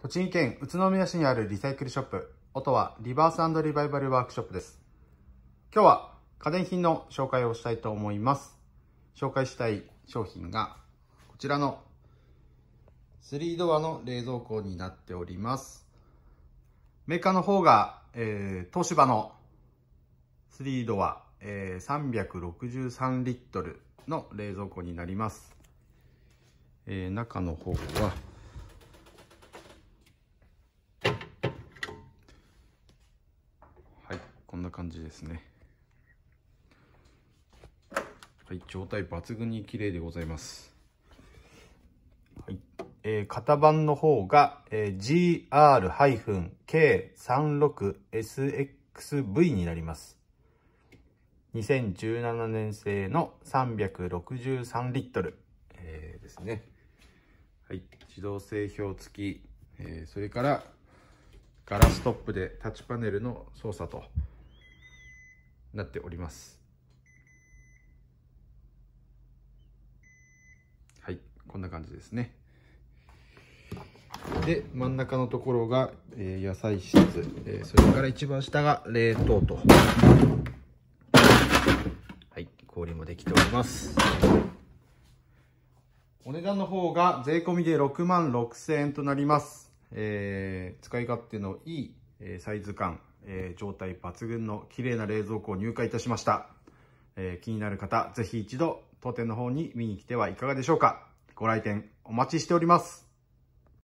栃木県宇都宮市にあるリサイクルショップ、音はリバースリバイバルワークショップです。今日は家電品の紹介をしたいと思います。紹介したい商品が、こちらの3ドアの冷蔵庫になっております。メーカーの方が、えー、東芝の3ドア、えー、363リットルの冷蔵庫になります。えー、中の方は、んな感じですねはい状態抜群に綺麗でございますはいえー、型番の方が、えー、GR-K36SXV になります2017年製の363リットル、えー、ですねはい自動製氷付き、えー、それからガラストップでタッチパネルの操作となっております。はい、こんな感じですね。で、真ん中のところが、えー、野菜室、えー、それから一番下が冷凍と。はい、氷もできております。お値段の方が税込みで6万6000円となります。えー、使い勝手のいいえサイズ感、え状態抜群の綺麗な冷蔵庫を入荷いたしました。え気になる方、ぜひ一度当店の方に見に来てはいかがでしょうか。ご来店お待ちしております。